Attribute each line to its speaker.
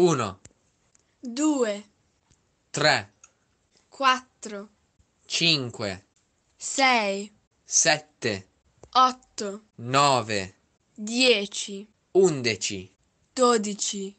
Speaker 1: uno,
Speaker 2: due, tre, quattro,
Speaker 1: cinque,
Speaker 2: sei,
Speaker 1: sette,
Speaker 2: otto,
Speaker 1: nove,
Speaker 2: dieci,
Speaker 1: undici,
Speaker 2: dodici.